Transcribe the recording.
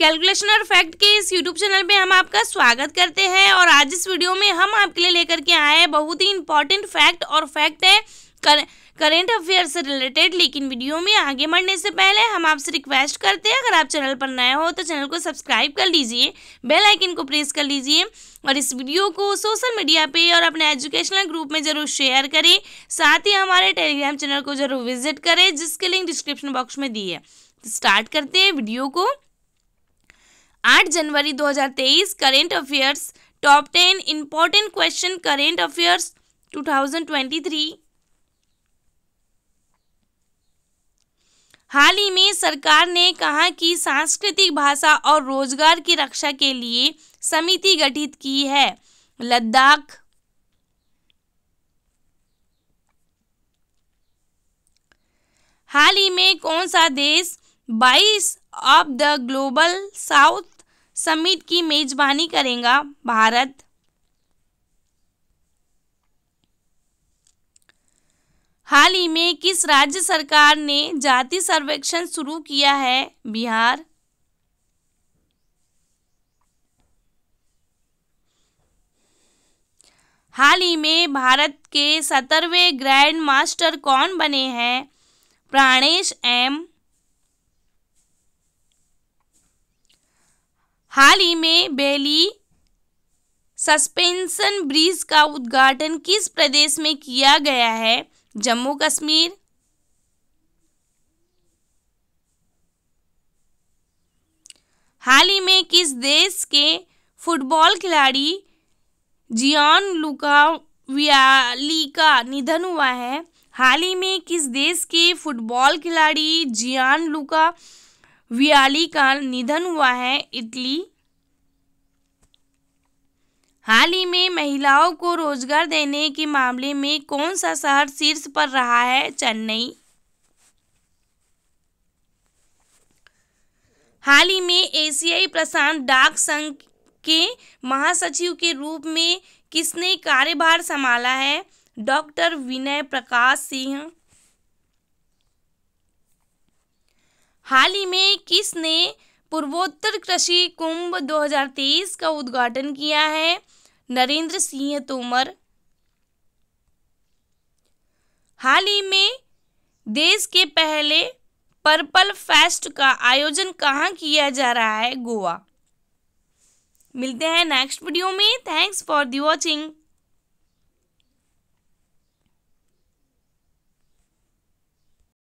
calculation और fact के इस यूट्यूब चैनल में हम आपका स्वागत करते हैं और आज इस वीडियो में हम आपके लिए लेकर के आए हैं बहुत ही इंपॉर्टेंट फैक्ट और फैक्ट है कर, करेंट अफेयर से रिलेटेड लेकिन वीडियो में आगे बढ़ने से पहले हम आपसे रिक्वेस्ट करते हैं अगर आप चैनल पर नए हो तो चैनल को सब्सक्राइब कर लीजिए बेल आइकन को प्रेस कर लीजिए और इस वीडियो को सोशल मीडिया पे और अपने एजुकेशनल ग्रुप में ज़रूर शेयर करें साथ ही हमारे टेलीग्राम चैनल को ज़रूर विजिट करें जिसके लिंक डिस्क्रिप्शन बॉक्स में दी है स्टार्ट तो करते हैं वीडियो को 8 जनवरी 2023 current affairs top ten important question current affairs 2023 हाल ही में सरकार ने कहा कि सांस्कृतिक भाषा और रोजगार की रक्षा के लिए समिति गठित की है लद्दाख हाल ही में कौन सा देश voice of the global south summit की मेजबानी करेगा भारत हाल ही में किस राज्य सरकार ने जाति सर्वेक्षण शुरू किया है बिहार हाल ही में भारत के सत्तरवे ग्रैंड मास्टर कौन बने हैं प्राणेश एम हाल ही में बेली सस्पेंशन ब्रिज का उद्घाटन किस प्रदेश में किया गया है जम्मू कश्मीर हाल ही में किस देश के फुटबॉल खिलाड़ी जियान लुका वियाली का निधन हुआ है हाल ही में किस देश के फुटबॉल खिलाड़ी जियान लुका वियाली का निधन हुआ है इटली हाल ही में महिलाओं को रोजगार देने के मामले में कौन सा शहर शीर्ष पर रहा है चेन्नई हाल ही में एशियाई प्रशांत डाक संघ के महासचिव के रूप में किसने कार्यभार संभाला है डॉक्टर विनय प्रकाश सिंह हाल ही में किसने पूर्वोत्तर कृषि कुंभ 2023 का उद्घाटन किया है नरेंद्र सिंह तोमर हाल ही में देश के पहले पर्पल फेस्ट का आयोजन कहाँ किया जा रहा है गोवा मिलते हैं नेक्स्ट वीडियो में थैंक्स फॉर दी वॉचिंग